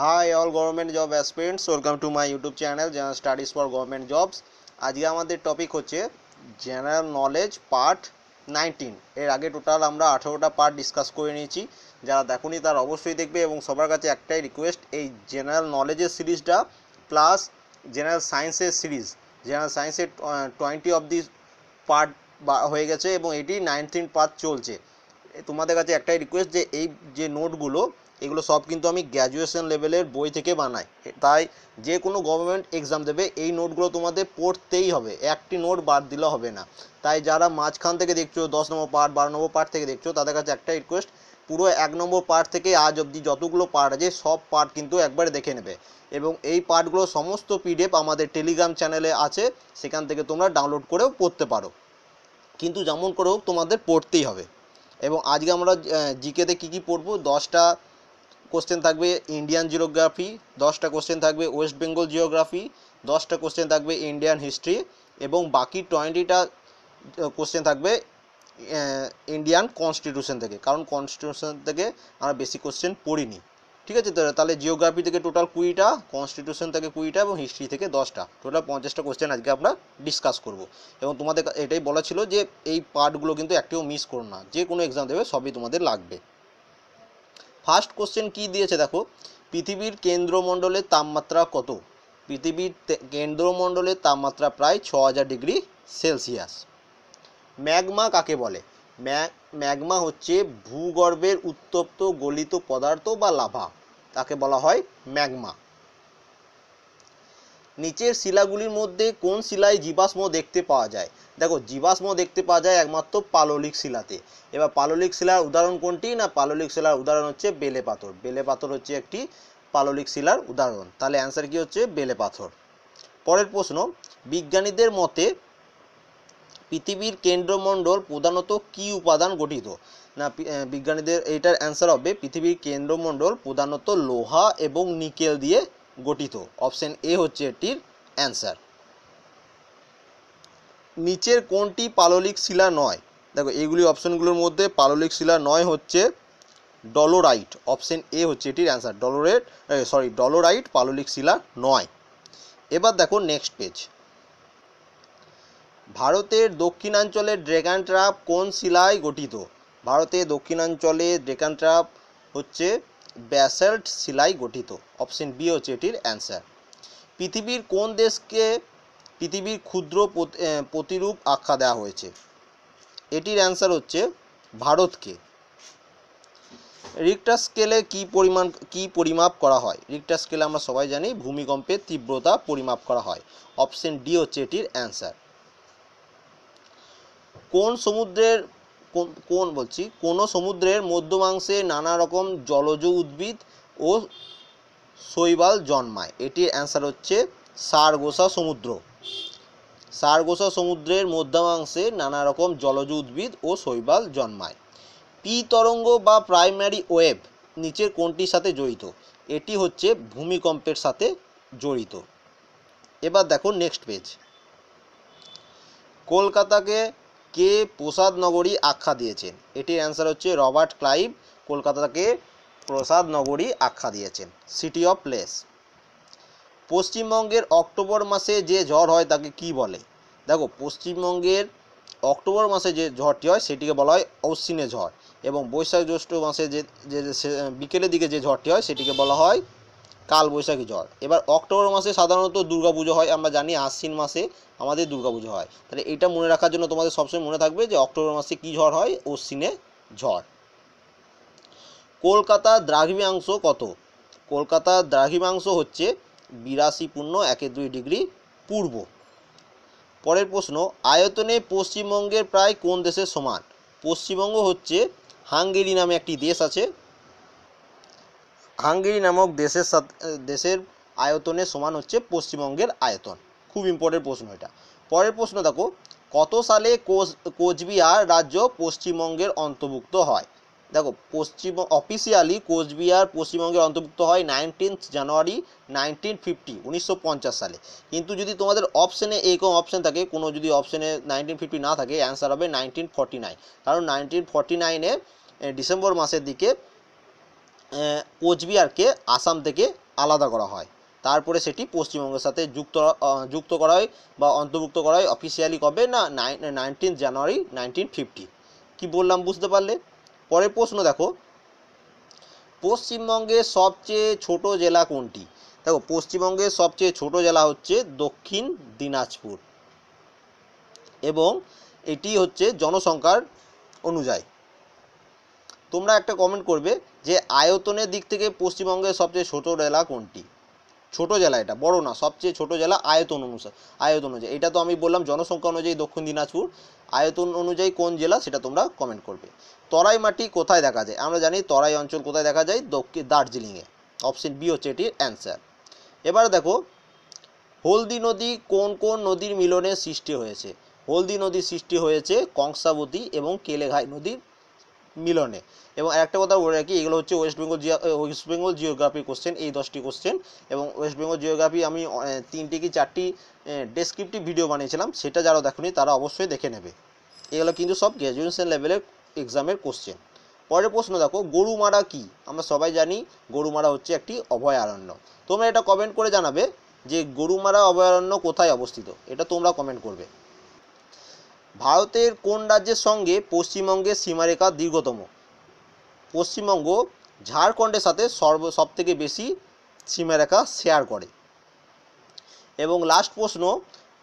high all government job aspirants welcome to my YouTube channel general studies for government jobs আজকে আমাদের topic হচ্ছে general knowledge part nineteen এর আগে total আমরা আঠেরোটা পার্ট ডিসকাস করে নিয়েছি যারা দেখুনি তার অবশ্যই দেখবে এবং সবার কাছে একটাই রিকোয়েস্ট এই জেনারেল নলেজের সিরিজটা প্লাস জেনারেল সায়েন্সের সিরিজ জেনারেল সায়েন্সের টোয়েন্টি অফ দি পার্ট হয়ে গেছে এবং এটি নাইনটিন পার্ট চলছে তোমাদের কাছে একটাই রিকোয়েস্ট যে এই যে নোটগুলো এগুলো সব কিন্তু আমি গ্র্যাজুয়েশন লেভেলের বই থেকে বানাই তাই যে কোনো গভর্নমেন্ট এক্সাম দেবে এই নোটগুলো তোমাদের পড়তেই হবে একটি নোট বাদ দিলে হবে না তাই যারা মাঝখান থেকে দেখছো দশ নম্বর পার্ট বারো নম্বর পার্ট থেকে দেখছো তাদের কাছে একটা রিকোয়েস্ট পুরো এক নম্বর পার্ট থেকে আজ অবধি যতগুলো পার্ট আছে সব পার্ট কিন্তু একবারে দেখে নেবে এবং এই পার্টগুলো সমস্ত পিডিএফ আমাদের টেলিগ্রাম চ্যানেলে আছে সেখান থেকে তোমরা ডাউনলোড করেও পড়তে পারো কিন্তু যেমন করে হোক তোমাদের পড়তেই হবে এবং আজকে আমরা জিকেতে কী কী পড়বো দশটা কোশ্চেন থাকবে ইন্ডিয়ান জিওগ্রাফি দশটা কোশ্চেন থাকবে ওয়েস্ট বেঙ্গল জিওগ্রাফি দশটা কোশ্চেন থাকবে ইন্ডিয়ান হিস্ট্রি এবং বাকি টোয়েন্টিটা কোশ্চেন থাকবে ইন্ডিয়ান কনস্টিটিউশন থেকে কারণ কনস্টিটিউশন থেকে আমরা বেশি কোশ্চেন পড়িনি ঠিক আছে তাহলে জিওগ্রাফি থেকে টোটাল কুড়িটা কনস্টিটিউশন থেকে কুড়িটা এবং হিস্ট্রি থেকে দশটা টোটাল পঞ্চাশটা কোশ্চেন আজকে আমরা ডিসকাস করব এবং তোমাদের এটাই বলা ছিল যে এই পার্টগুলো কিন্তু একটিও মিস করো না যে কোনো এক্সাম দেবে সবই তোমাদের লাগবে ফার্স্ট কোশ্চেন কি দিয়েছে দেখো পৃথিবীর কেন্দ্রমণ্ডলের তাপমাত্রা কত পৃথিবীর কেন্দ্রমণ্ডলের তাপমাত্রা প্রায় ছ হাজার ডিগ্রি সেলসিয়াস ম্যাগমা কাকে বলে ম্যাগমা হচ্ছে ভূগর্ভের উত্তপ্ত গলিত পদার্থ বা লাভা তাকে বলা হয় ম্যাগমা নিচের শিলাগুলির মধ্যে কোন শিলায় জীবাশ্ম দেখতে পাওয়া যায় দেখো জীবাশ্ম দেখতে পাওয়া যায় একমাত্র পাললিক শিলাতে এবার পাললিক শিলার উদাহরণ কোনটি না পাললিক শিলার উদাহরণ হচ্ছে বেলে পাথর বেলে পাথর হচ্ছে একটি পাললিক শিলার উদাহরণ তাহলে অ্যান্সার কি হচ্ছে বেলে পাথর পরের প্রশ্ন বিজ্ঞানীদের মতে পৃথিবীর কেন্দ্রমণ্ডল প্রধানত কি উপাদান গঠিত না বিজ্ঞানীদের এইটার অ্যান্সার হবে পৃথিবীর কেন্দ্রমণ্ডল প্রধানত লোহা এবং নিকেল দিয়ে গঠিত অপশান এ হচ্ছে এটির অ্যান্সার নিচের কোনটি পাললিক শিলা নয় দেখো এগুলি অপশনগুলোর মধ্যে পাললিক শিলা নয় হচ্ছে ডলোরাইট অপশান এ হচ্ছে এটির অ্যান্সার ডলোরেট সরি ডলোরাইট পাললিক শিলা নয় এবার দেখো নেক্সট পেজ ভারতের দক্ষিণাঞ্চলের ড্রেগান ট্রাপ কোন শিলায় গঠিত ভারতের দক্ষিণাঞ্চলে ড্রেগান ট্রাপ হচ্ছে ব্যাসেল্ট শিলায় গঠিত অপশন বি হচ্ছে এটির অ্যান্সার পৃথিবীর কোন দেশকে পৃথিবীর ক্ষুদ্র প্রতিরূপ আখ্যা দেওয়া হয়েছে এটির অ্যান্সার হচ্ছে ভারতকে রিক্টার স্কেলে কি পরিমাণ কি পরিমাপ করা হয় রিক্টার স্কেলে আমরা সবাই জানি ভূমিকম্পের তীব্রতা পরিমাপ করা হয় অপশন ডি হচ্ছে এটির অ্যান্সার কোন সমুদ্রের কোন বলছি কোন সমুদ্রের মধ্যমাংশে নানা রকম জলজ উদ্ভিদ ও শৈবাল জন্মায় এটির অ্যান্সার হচ্ছে সারগোসা সমুদ্র সারগোসা সমুদ্রের মধ্যমাংশে নানা রকম জলজ উদ্ভিদ ও শৈবাল জন্মায় পি তরঙ্গ বা প্রাইমারি ওয়েভ নিচের কোনটির সাথে জড়িত এটি হচ্ছে ভূমিকম্পের সাথে জড়িত এবার দেখো নেক্সট পেজ কলকাতাকে কে প্রসাদ নগরী আখ্যা দিয়েছেন এটির অ্যান্সার হচ্ছে রবার্ট ক্লাইভ কলকাতাকে প্রসাদ নগরী আখ্যা দিয়েছেন সিটি অফ প্লেস পশ্চিমবঙ্গের অক্টোবর মাসে যে ঝড় হয় তাকে কি বলে দেখো পশ্চিমবঙ্গের অক্টোবর মাসে যে ঝড়টি হয় সেটিকে বলা হয় অশ্বিনে ঝড় এবং বৈশাখ জ্যৈষ্ঠ মাসে যে যে বিকেলের দিকে যে ঝড়টি হয় সেটিকে বলা হয় কালবৈশাখী ঝড় এবার অক্টোবর মাসে সাধারণত দুর্গা পুজো হয় আমরা জানি আশ্বিন মাসে আমাদের দুর্গা পুজো হয় তাহলে এটা মনে রাখার জন্য তোমাদের সবসময় মনে থাকবে যে অক্টোবর মাসে কী ঝড় হয় অশ্বিনে ঝড় কলকাতা দ্রাঘিমাংশ কত কলকাতা দ্রাঘিমাংশ হচ্ছে বিরাশি পূর্ণ একে দুই ডিগ্রি পূর্ব পরের প্রশ্ন আয়তনে পশ্চিমবঙ্গের প্রায় কোন দেশের সমান পশ্চিমবঙ্গ হচ্ছে হাঙ্গেরি নামে একটি দেশ আছে হাঙ্গেরি নামক দেশের সাথে দেশের আয়তনের সমান হচ্ছে পশ্চিমবঙ্গের আয়তন খুব ইম্পর্টেন্ট প্রশ্ন এটা পরের প্রশ্ন দেখো কত সালে কোচ কোচবিহার রাজ্য পশ্চিমবঙ্গের অন্তর্ভুক্ত হয় দেখো পশ্চিম অফিসিয়ালি কোচবিহার পশ্চিমবঙ্গের অন্তর্ভুক্ত হয় নাইনটিনথ জানুয়ারি নাইনটিন ফিফটি উনিশশো সালে কিন্তু যদি তোমাদের অপশানে এরকম অপশান থাকে কোনো যদি অপশানে নাইনটিন ফিফটি না থাকে অ্যান্সার হবে নাইনটিন ফর্টি নাইন কারণ নাইনটিন ফর্টি নাইনে ডিসেম্বর মাসের দিকে কোচবিহারকে আসাম থেকে আলাদা করা হয় তারপরে সেটি পশ্চিমবঙ্গের সাথে যুক্ত যুক্ত করা হয় বা অন্তর্ভুক্ত করা হয় অফিসিয়ালি কবে না নাইনটিন জানুয়ারি নাইনটিন ফিফটি কী বললাম বুঝতে পারলে পরের প্রশ্ন দেখো পশ্চিমবঙ্গের সবচেয়ে ছোট জেলা কোনটি দেখো পশ্চিমবঙ্গের সবচেয়ে ছোট জেলা হচ্ছে দক্ষিণ দিনাজপুর এবং এটি হচ্ছে জনসংখ্যার অনুযায়ী তোমরা একটা কমেন্ট করবে যে আয়তনের দিক থেকে পশ্চিমবঙ্গের সবচেয়ে ছোট জেলা কোনটি ছোট জেলা এটা বড় না সবচেয়ে ছোট জেলা আয়তন অনুসার আয়তন অনুযায়ী এটা তো আমি বললাম জনসংখ্যা অনুযায়ী দক্ষিণ দিনাজপুর আয়তন অনুযায়ী কোন জেলা সেটা তোমরা কমেন্ট করবে তরাই মাটি কোথায় দেখা যায় আমরা জানি তরাই অঞ্চল কোথায় দেখা যায় দক্ষিণ দার্জিলিংয়ে অপশন বি হচ্ছে এটির অ্যান্সার এবার দেখো হলদি নদী কোন কোন নদীর মিলনে সৃষ্টি হয়েছে হলদি নদীর সৃষ্টি হয়েছে কংসাবতী এবং কেলেঘাই নদীর মিলনে এবং একটা কথা বলে রাখি এগুলো হচ্ছে West Bengal West Bengal geography question এই দশটি কোশ্চেন এবং ওয়েস্ট বেঙ্গল জিওগ্রাফি আমি তিনটি কি চারটি ডেসক্রিপটিভ ভিডিও বানিয়েছিলাম সেটা যারা দেখুনি তারা অবশ্যই দেখে নেবে এগুলো কিন্তু সব গ্র্যাজুয়েশন লেভেলের এক্সামের কোশ্চেন পরের প্রশ্ন দেখো গরুমারা কি আমরা সবাই জানি গরুমারা হচ্ছে একটি অভয়ারণ্য তোমরা এটা কমেন্ট করে জানাবে যে গরুমারা অভয়ারণ্য কোথায় অবস্থিত এটা তোমরা কমেন্ট করবে ভারতের কোন রাজ্যের সঙ্গে পশ্চিমবঙ্গের সীমারেখা দীর্ঘতম পশ্চিমবঙ্গ ঝাড়খণ্ডের সাথে সর্ব সব থেকে বেশি সীমারেখা শেয়ার করে এবং লাস্ট প্রশ্ন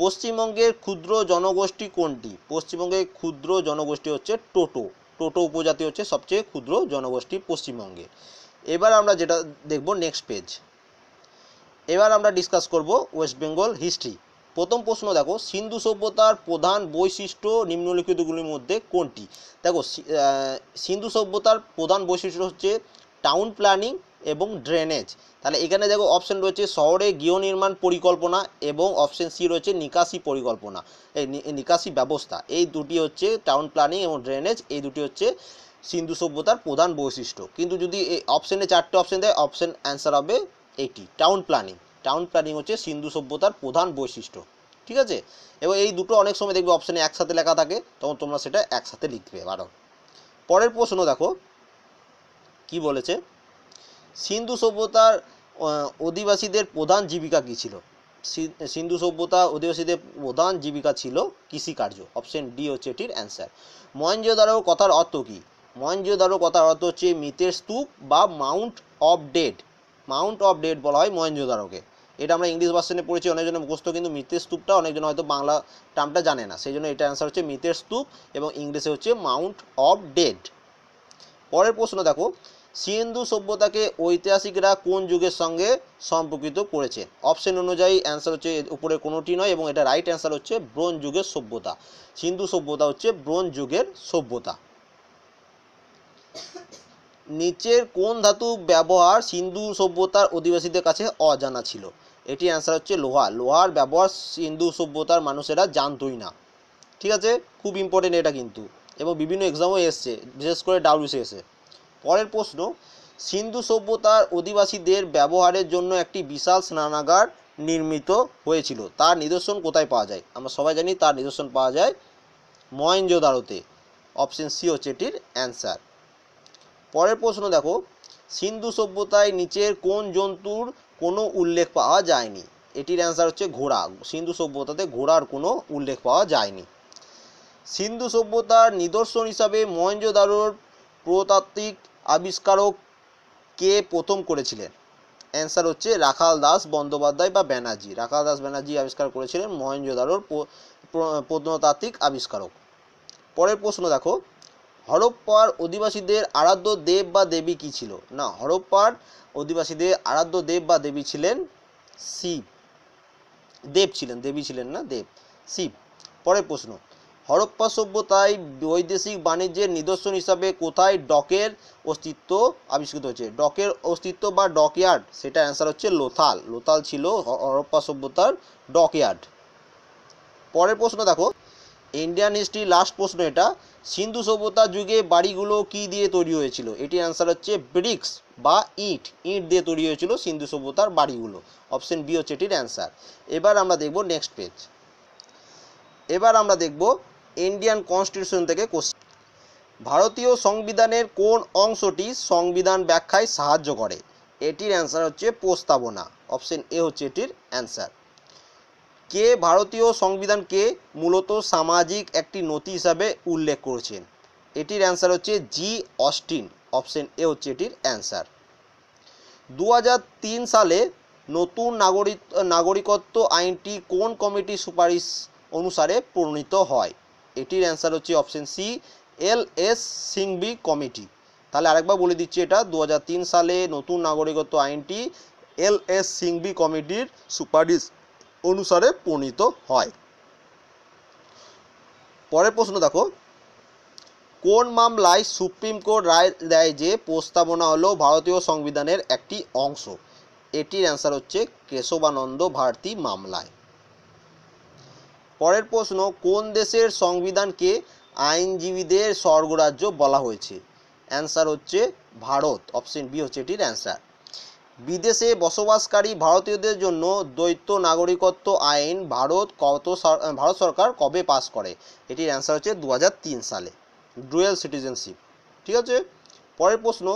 পশ্চিমবঙ্গের ক্ষুদ্র জনগোষ্ঠী কোনটি পশ্চিমবঙ্গের ক্ষুদ্র জনগোষ্ঠী হচ্ছে টোটো টোটো উপজাতি হচ্ছে সবচেয়ে ক্ষুদ্র জনগোষ্ঠী পশ্চিমবঙ্গে এবার আমরা যেটা দেখব নেক্সট পেজ এবার আমরা ডিসকাস করব ওয়েস্ট বেঙ্গল হিস্ট্রি প্রথম প্রশ্ন দেখো সিন্ধু সভ্যতার প্রধান বৈশিষ্ট্য নিম্নলিখিতগুলির মধ্যে কোনটি দেখো সিন্ধু সভ্যতার প্রধান বৈশিষ্ট্য হচ্ছে টাউন প্ল্যানিং এবং ড্রেনেজ তাহলে এখানে দেখো অপশন রয়েছে শহরে গৃহ নির্মাণ পরিকল্পনা এবং অপশন সি রয়েছে নিকাশি পরিকল্পনা এই নিকাশি ব্যবস্থা এই দুটি হচ্ছে টাউন প্ল্যানিং এবং ড্রেনেজ এই দুটি হচ্ছে সিন্ধু সভ্যতার প্রধান বৈশিষ্ট্য কিন্তু যদি অপশনে চারটে অপশন দেয় অপশন অ্যান্সার হবে এটি টাউন প্ল্যানিং টাউন প্ল্যানিং হচ্ছে সিন্ধু সভ্যতার প্রধান বৈশিষ্ট্য ঠিক আছে এবং এই দুটো অনেক সময় দেখবে অপশানে একসাথে লেখা থাকে তখন তোমরা সেটা একসাথে লিখবে আরও পরের প্রশ্ন দেখো কি বলেছে সিন্ধু সভ্যতার অধিবাসীদের প্রধান জীবিকা কী ছিল সিন্ধু সভ্যতা অধিবাসীদের প্রধান জীবিকা ছিল কৃষিকার্য অপশন ডি হচ্ছে এটির অ্যান্সার মহেঞ্জোদারো কথার অর্থ কী মহেঞ্জোদারো কথার অর্থ হচ্ছে মৃতের স্তূপ বা mount of dead mount of dead বলা হয় মহেঞ্জোদারোকে এটা আমরা ইংলিশ ভার্সনে পড়েছি অনেকজন মুখস্থ কিন্তু মৃতের স্তূপটা অনেকজন হয়তো বাংলা টার্মটা জানে না সেই জন্য এটা অ্যান্সার হচ্ছে মৃতের স্তূপ এবং ইংলিশে হচ্ছে মাউন্ট অফ ডেড পরের প্রশ্ন দেখো সিন্ধু সভ্যতাকে ঐতিহাসিকরা কোন যুগের সঙ্গে সম্পর্কিত করেছে অপশন অনুযায়ী অ্যান্সার হচ্ছে উপরে কোনোটি নয় এবং এটা রাইট অ্যান্সার হচ্ছে ব্রোঞ্জ যুগের সভ্যতা সিন্ধু সভ্যতা হচ্ছে ব্রোঞ্জ যুগের সভ্যতা নিচের কোন ধাতু ব্যবহার সিন্ধু সভ্যতার অধিবাসীদের কাছে অজানা ছিল এটি অ্যান্সার হচ্ছে লোহা লোহার ব্যবহার সিন্ধু সভ্যতার মানুষেরা জানতই না ঠিক আছে খুব ইম্পর্টেন্ট এটা কিন্তু এবং বিভিন্ন এক্সামও এসছে বিশেষ করে ডাব্লিউসিএসে পরের প্রশ্ন সিন্ধু সভ্যতার অধিবাসীদের ব্যবহারের জন্য একটি বিশাল স্নানাগার নির্মিত হয়েছিল তার নিদর্শন কোথায় পাওয়া যায় আমরা সবাই জানি তার নিদর্শন পাওয়া যায় দারোতে অপশন সি হচ্ছে এটির অ্যান্সার পরের প্রশ্ন দেখো সিন্ধু সভ্যতায় নিচের কোন জন্তুর কোনো উল্লেখ পাওয়া যায়নি এটির অ্যান্সার হচ্ছে ঘোড়া সিন্ধু সভ্যতাতে ঘোড়ার কোনো উল্লেখ পাওয়া যায়নি সিন্ধু সভ্যতার নিদর্শন হিসাবে মহেঞ্জোদারোর প্রতাত্ত্বিক আবিষ্কারক কে প্রথম করেছিলেন অ্যান্সার হচ্ছে রাখাল দাস বন্দ্যোপাধ্যায় বা ব্যানার্জি রাখাল দাস ব্যানার্জি আবিষ্কার করেছিলেন মহেঞ্জোদারোর প্রত্নতাত্ত্বিক আবিষ্কারক পরের প্রশ্ন দেখো হরপ্পার অধিবাসীদের আরাধ্য দেব বা দেবী কি ছিল না হরপ্পার অধিবাসীদের আরাধ্য দেব বা দেবী ছিলেন শিব দেব ছিলেন দেবী ছিলেন না দেব শিব পরের প্রশ্ন হরপ্পা সভ্যতায় বৈদেশিক বাণিজ্যের নিদর্শন হিসাবে কোথায় ডকের অস্তিত্ব আবিষ্কৃত হয়েছে ডকের অস্তিত্ব বা ডকইয়ার্ড সেটা অ্যান্সার হচ্ছে লোথাল লোথাল ছিল হরপ্পা সভ্যতার ডকইয়ার্ড পরের প্রশ্ন দেখো ইন্ডিয়ান হিস্ট্রি লাস্ট প্রশ্ন এটা সিন্ধু সভ্যতা যুগে বাড়িগুলো কি দিয়ে তৈরি হয়েছিল এটির অ্যান্সার হচ্ছে ব্রিক্স বা ইট ইট দিয়ে তৈরি হয়েছিল সিন্ধু সভ্যতার বাড়িগুলো অপশন বি হচ্ছে এটির অ্যান্সার এবার আমরা দেখব নেক্সট পেজ এবার আমরা দেখব ইন্ডিয়ান কনস্টিটিউশন থেকে কোশ্চেন ভারতীয় সংবিধানের কোন অংশটি সংবিধান ব্যাখ্যায় সাহায্য করে এটির অ্যান্সার হচ্ছে প্রস্তাবনা অপশন এ হচ্ছে এটির অ্যান্সার কে ভারতীয় সংবিধানকে মূলত সামাজিক একটি নথি হিসাবে উল্লেখ করেছেন এটির অ্যান্সার হচ্ছে জি অস্টিন অপশন এ হচ্ছে এটির অ্যান্সার দু সালে নতুন নাগরিক নাগরিকত্ব আইনটি কোন কমিটি সুপারিশ অনুসারে প্রণীত হয় এটির অ্যান্সার হচ্ছে option C L S Singhvi committee তাহলে আরেকবার বলে দিচ্ছি এটা দু সালে নতুন নাগরিকত্ব আইনটি এল এস সিংবি কমিটির সুপারিশ অনুসারে প্রণীত হয় পরের প্রশ্ন দেখো কোন মামলায় সুপ্রিম কোর্ট রায় দেয় যে প্রস্তাবনা হলো ভারতীয় সংবিধানের একটি অংশ এটির অ্যান্সার হচ্ছে কেশবানন্দ ভারতী মামলায় পরের প্রশ্ন কোন দেশের সংবিধানকে আইনজীবীদের স্বর্গরাজ্য বলা হয়েছে অ্যান্সার হচ্ছে ভারত অপশন বি হচ্ছে এটির অ্যান্সার বিদেশে বসবাসকারী ভারতীয়দের জন্য দ্বৈত নাগরিকত্ব আইন ভারত কত ভারত সরকার কবে পাস করে এটির অ্যান্সার হচ্ছে দু সালে ডুয়েল সিটিজেনশিপ ঠিক আছে পরের প্রশ্ন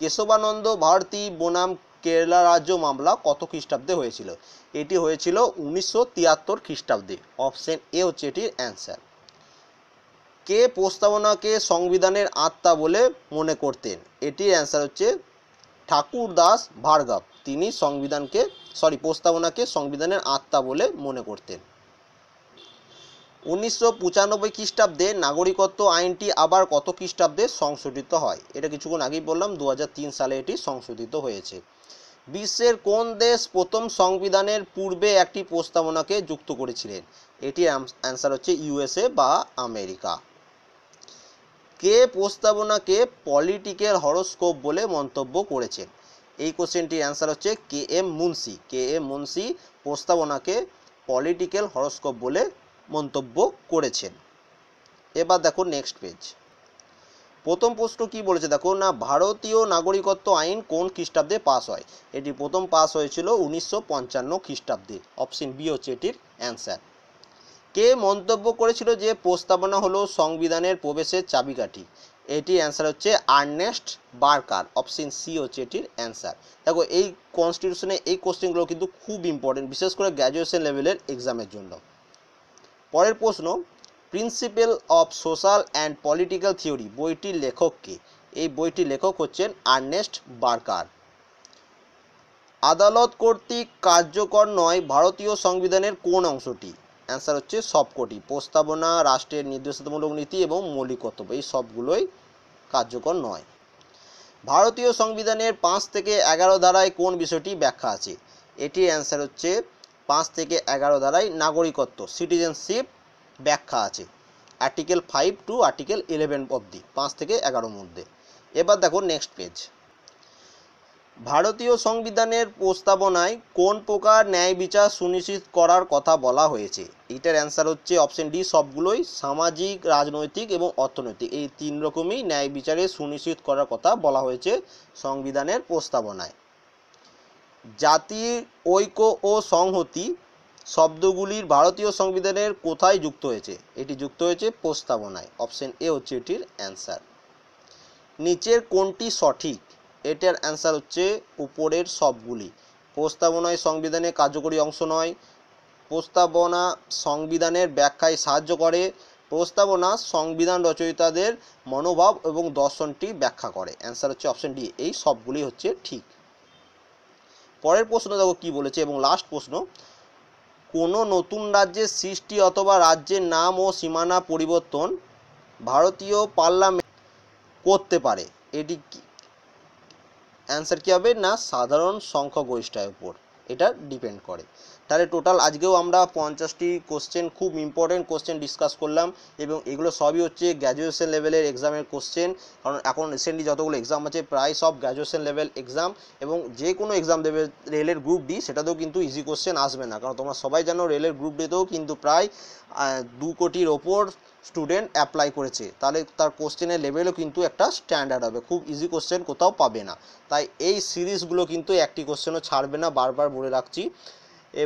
কেশবানন্দ ভারতী বনাম কেরালা রাজ্য মামলা কত খ্রিস্টাব্দে হয়েছিল এটি হয়েছিল উনিশশো তিয়াত্তর খ্রিস্টাব্দে অপশন এ হচ্ছে এটির অ্যান্সার কে প্রস্তাবনাকে সংবিধানের আত্মা বলে মনে করতেন এটির অ্যান্সার হচ্ছে ঠাকুরদাস দাস ভার্গাব তিনি সংবিধানকে সরি প্রস্তাবনাকে সংবিধানের আত্মা বলে মনে করতেন উনিশশো পঁচানব্বই খ্রিস্টাব্দে নাগরিকত্ব আইনটি আবার কত খ্রিস্টাব্দে সংশোধিত হয় এটা কিছুক্ষণ আগেই বললাম দু সালে এটি সংশোধিত হয়েছে বিশ্বের কোন দেশ প্রথম সংবিধানের পূর্বে একটি প্রস্তাবনাকে যুক্ত করেছিলেন এটি অ্যান্সার হচ্ছে ইউএসএ বা আমেরিকা কে প্রস্তাবনাকে পলিটিক্যাল হরস্কোপ বলে মন্তব্য করেছেন এই কোশ্চেনটির অ্যান্সার হচ্ছে K M Munshi K M Munshi প্রস্তাবনাকে পলিটিক্যাল হরস্কোপ বলে মন্তব্য করেছেন এবার দেখো নেক্সট পেজ প্রথম প্রশ্ন কি বলেছে দেখো না ভারতীয় নাগরিকত্ব আইন কোন খ্রিস্টাব্দে পাস হয় এটি প্রথম পাস হয়েছিল উনিশশো পঞ্চান্ন খ্রিস্টাব্দে অপশন বি হচ্ছে এটির অ্যান্সার কে মন্তব্য করেছিল যে প্রস্তাবনা হলো সংবিধানের প্রবেশের চাবিকাঠি এটির অ্যান্সার হচ্ছে আর্নেস্ট বার্কার অপশন সি হচ্ছে এটির অ্যান্সার দেখো এই কনস্টিটিউশনে এই কোশ্চেনগুলো কিন্তু খুব ইম্পর্টেন্ট বিশেষ করে গ্র্যাজুয়েশন লেভেলের এক্সামের জন্য পরের প্রশ্ন principle of social and political theory বইটির লেখক কে এই বইটির লেখক হচ্ছেন আর্নেস্ট বার্কার আদালত কর্তৃক কার্যকর নয় ভারতীয় সংবিধানের কোন অংশটি অ্যান্সার হচ্ছে সবকটি প্রস্তাবনা রাষ্ট্রের নির্দেশতামূলক নীতি এবং মৌলিক কর্তব্য এই সবগুলোই কার্যকর নয় ভারতীয় সংবিধানের পাঁচ থেকে এগারো ধারায় কোন বিষয়টি ব্যাখ্যা আছে এটির অ্যান্সার হচ্ছে পাঁচ থেকে এগারো ধারায় নাগরিকত্ব সিটিজেনশিপ ব্যাখ্যা আছে article five to article eleven অবধি পাঁচ থেকে এগারোর মধ্যে এবার দেখো নেক্সট পেজ ভারতীয় সংবিধানের প্রস্তাবনায় কোন প্রকার ন্যায় বিচার সুনিশ্চিত করার কথা বলা হয়েছে এটার অ্যান্সার হচ্ছে অপশন ডি সবগুলোই সামাজিক রাজনৈতিক এবং অর্থনৈতিক এই তিন রকমই ন্যায় বিচারে সুনিশ্চিত করার কথা বলা হয়েছে সংবিধানের প্রস্তাবনায় জাতির ঐক্য ও সংহতি শব্দগুলির ভারতীয় সংবিধানের কোথায় যুক্ত হয়েছে এটি যুক্ত হয়েছে প্রস্তাবনায় অপশন এ হচ্ছে এটির অ্যান্সার নিচের কোনটি সঠিক এটার অ্যান্সার হচ্ছে উপরের সবগুলি প্রস্তাবনায় সংবিধানে কার্যকরী অংশ নয় প্রস্তাবনা সংবিধানের ব্যাখ্যায় সাহায্য করে প্রস্তাবনা সংবিধান রচয়িতাদের মনোভাব এবং দর্শনটি ব্যাখ্যা করে অ্যান্সার হচ্ছে অপশন ডি এই সবগুলি হচ্ছে ঠিক পরের প্রশ্ন দেখো কি বলেছে এবং লাস্ট প্রশ্ন কোনো নতুন রাজ্যের সৃষ্টি অথবা রাজ্যের নাম ও সীমানা পরিবর্তন ভারতীয় পার্লামেন্ট করতে পারে এটি অ্যান্সার কী হবে না সাধারণ সংখ্যগরিষ্ঠার উপর এটা ডিপেন্ড করে তাহলে টোটাল আজকেও আমরা পঞ্চাশটি কোশ্চেন খুব ইম্পর্টেন্ট কোশ্চেন ডিসকাস করলাম এবং এগুলো সবই হচ্ছে গ্র্যাজুয়েশন লেভেলের এক্সামের কোশ্চেন কারণ এখন রিসেন্টলি যতগুলো এক্সাম আছে প্রায় সব গ্র্যাজুয়েশন লেভেল এক্সাম এবং যে কোনো এক্সাম দেবে রেলের গ্রুপ ডি সেটাতেও কিন্তু ইজি কোশ্চেন আসবে না কারণ তোমরা সবাই জানো রেলের গ্রুপ ডিতেও কিন্তু প্রায় দু কোটির ওপর স্টুডেন্ট অ্যাপ্লাই করেছে তাহলে তার কোশ্চেনের লেভেলও কিন্তু একটা স্ট্যান্ডার্ড হবে খুব ইজি কোশ্চেন কোথাও পাবে না তাই এই সিরিজগুলো কিন্তু একটি কোশ্চেনও ছাড়বে না বারবার বলে রাখছি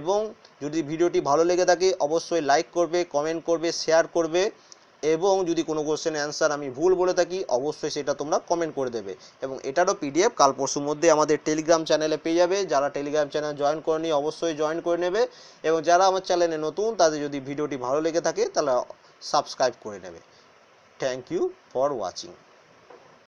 এবং যদি ভিডিওটি ভালো লেগে থাকে অবশ্যই লাইক করবে কমেন্ট করবে শেয়ার করবে এবং যদি কোনো কোশ্চেন অ্যান্সার আমি ভুল বলে থাকি অবশ্যই সেটা তোমরা কমেন্ট করে দেবে এবং এটারও পিডিএফ কাল পরশুর মধ্যে আমাদের টেলিগ্রাম চ্যানেলে পেয়ে যাবে যারা টেলিগ্রাম চ্যানেল জয়েন করেনি অবশ্যই জয়েন করে নেবে এবং যারা আমার চ্যানেলে নতুন তাদের যদি ভিডিওটি ভালো লেগে থাকে তাহলে সাবস্ক্রাইব করে নেবে থ্যাংক ইউ ফর ওয়াচিং